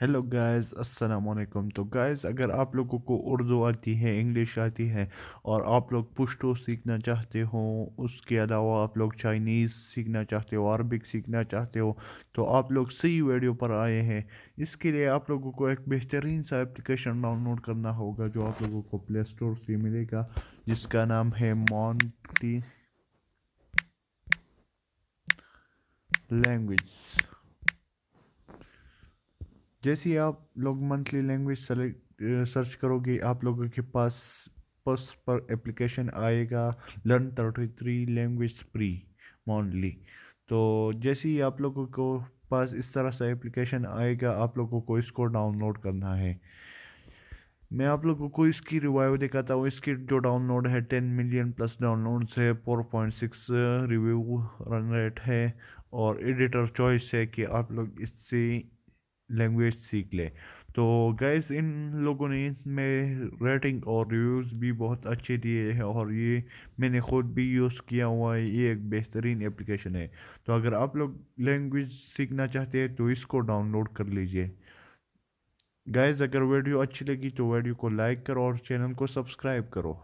hello guys अस्सलाम वालेकुम तो गाइस अगर आप लोगों को उर्दू आती है इंग्लिश आती है और आप लोग पुश्तो सीखना चाहते हो उसके अलावा आप लोग चाइनीज़ सीखना चाहते हो अरबिक सीखना चाहते हो तो आप लोग सही वीडियो पर आए हैं इसके लिए आप लोगों को एक बेहतरीन सा एप्लीकेशन डाउनलोड करना होगा जो आप लोगों को प्ले स्टोर से मिलेगा जिसका नाम है मॉन्टी लैंग्वेज जैसे ही आप लोग मंथली लैंग्वेज सेलेक्ट सर्च करोगे आप लोगों के पास पस पर एप्लीकेशन आएगा लर्न थर्टी थ्री लैंग्वेज प्री मॉनली तो जैसे ही आप लोगों को पास इस तरह सा एप्लीकेशन आएगा आप लोगों को इसको डाउनलोड करना है मैं आप लोगों को इसकी रिव्यू दिखाता हूँ इसकी जो डाउनलोड है टेन मिलियन प्लस डाउनलोड है four point six review run rate है और एडिटर चॉइस है कि आप लोग इससे लैंग्वेज सीख ले तो गैस इन लोगों ने इसमें रेटिंग और रिव्यूज़ भी बहुत अच्छे दिए हैं और ये मैंने ख़ुद भी यूज़ किया हुआ है ये एक बेहतरीन एप्लीकेशन है तो अगर आप लोग लैंग्वेज सीखना चाहते हैं तो इसको डाउनलोड कर लीजिए गैस अगर वीडियो अच्छी लगी तो वीडियो को लाइक करो और चैनल को सब्सक्राइब करो